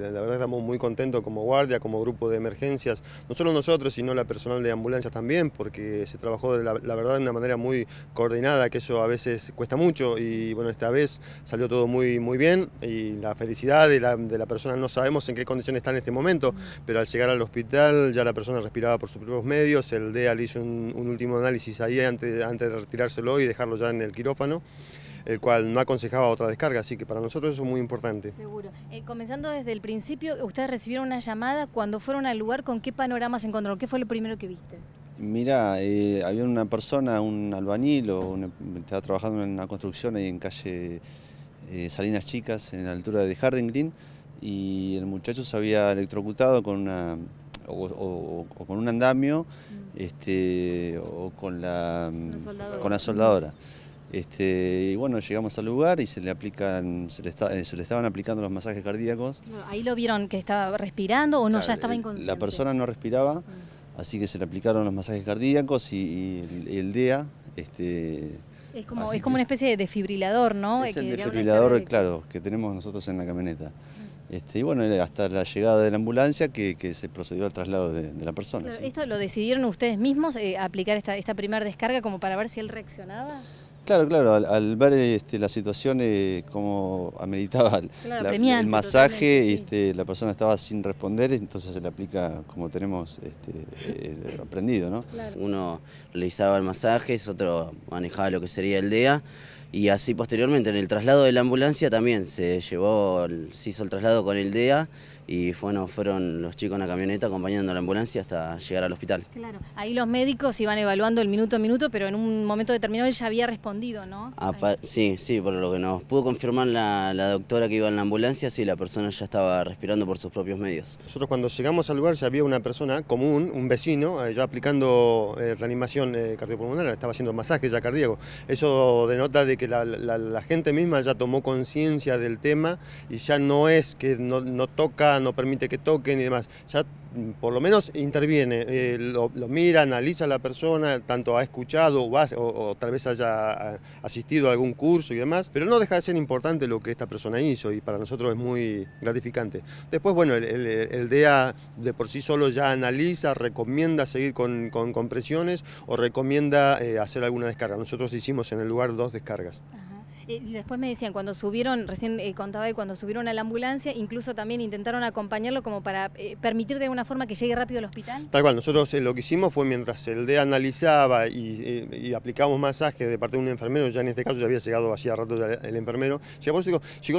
La verdad estamos muy contentos como guardia, como grupo de emergencias, no solo nosotros, sino la personal de ambulancias también, porque se trabajó, de la, verdad, de una manera muy coordinada, que eso a veces cuesta mucho y bueno, esta vez salió todo muy, muy bien y la felicidad de la, persona no sabemos en qué condición está en este momento, pero al llegar al hospital ya la persona respiraba por sus propios medios, el DEAL hizo un, último análisis ahí antes, antes de retirárselo y dejarlo ya en el quirófano el cual no aconsejaba otra descarga, así que para nosotros eso es muy importante. Seguro. Eh, comenzando desde el principio, ustedes recibieron una llamada cuando fueron al lugar, ¿con qué panorama se encontraron? ¿Qué fue lo primero que viste? Mira, eh, había una persona, un albañil, estaba trabajando en una construcción ahí en calle eh, Salinas Chicas, en la altura de Harding Green, y el muchacho se había electrocutado con una, o, con un andamio, mm. este, o con la, Con la soldadora. Este, y bueno, llegamos al lugar y se le aplican, se le, eh, estaban aplicando los masajes cardíacos. ahí lo vieron que estaba respirando o no, ya estaba eh, inconsciente. La persona no respiraba, mm. así que se le aplicaron los masajes cardíacos y, el, DEA. Este, es como, una especie de desfibrilador, ¿no? Es el desfibrilador, claro, que tenemos nosotros en la camioneta. Mm. Este, y bueno, hasta la llegada de la ambulancia que, se procedió al traslado de, la persona. ¿Esto lo decidieron ustedes mismos, eh, aplicar esta, esta primera descarga como para ver si él reaccionaba? Claro, claro, al, ver este, la situación eh, como ameritaba el masaje, este, la persona estaba sin responder, entonces se le aplica como tenemos este, eh, aprendido, ¿no? Uno realizaba el masaje, otro manejaba lo que sería el DEA, y así posteriormente en el traslado de la ambulancia también se llevó, se hizo el traslado con el DEA y bueno, fueron los chicos en la camioneta acompañando a la ambulancia hasta llegar al hospital. Claro, ahí los médicos iban evaluando el minuto a minuto, pero en un momento determinado ya había respondido Ah, sí, sí, por lo que nos pudo confirmar la, doctora que iba en la ambulancia, sí, la persona ya estaba respirando por sus propios medios. Nosotros cuando llegamos al lugar ya había una persona común, un vecino, eh, ya aplicando eh, reanimación eh, cardiopulmonar, estaba haciendo masaje ya cardíaco. Eso denota de que la, gente misma ya tomó conciencia del tema y ya no es que no, toca, no permite que toquen y demás. Ya por lo menos interviene, eh, lo, mira, analiza la persona, tanto ha escuchado o, o, tal vez haya asistido a algún curso y demás, pero no deja de ser importante lo que esta persona hizo y para nosotros es muy gratificante. Después, bueno, el, DEA de por sí solo ya analiza, recomienda seguir con, con compresiones o recomienda eh, hacer alguna descarga. Nosotros hicimos en el lugar dos descargas. Eh, y después me decían, cuando subieron, recién eh, contaba él, cuando subieron a la ambulancia, incluso también intentaron acompañarlo como para eh, permitir de alguna forma que llegue rápido al hospital. Tal cual, nosotros lo que hicimos fue mientras el DEA analizaba y, aplicamos aplicábamos masajes de parte de un enfermero, ya en este caso ya había llegado hacía rato el, enfermero, llegó,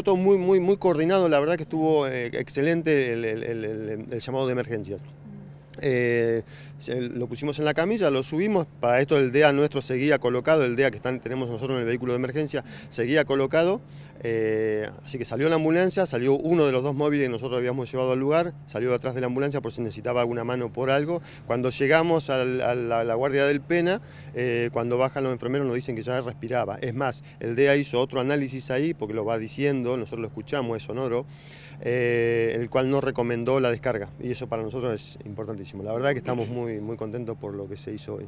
todo muy, muy, muy coordinado, la verdad que estuvo excelente el llamado de emergencias. Eh, lo pusimos en la camilla, lo subimos, para esto el DEA nuestro seguía colocado, el DEA que tenemos nosotros en el vehículo de emergencia seguía colocado, eh, así que salió la ambulancia, salió uno de los dos móviles que nosotros habíamos llevado al lugar, salió detrás de la ambulancia por si necesitaba alguna mano por algo. Cuando llegamos a, la, guardia del Pena, eh, cuando bajan los enfermeros nos dicen que ya respiraba. Es más, el DEA hizo otro análisis ahí, porque lo va diciendo, nosotros lo escuchamos, es sonoro, el cual no recomendó la descarga, y eso para nosotros es importante. La verdad que estamos muy, muy contentos por lo que se hizo hoy.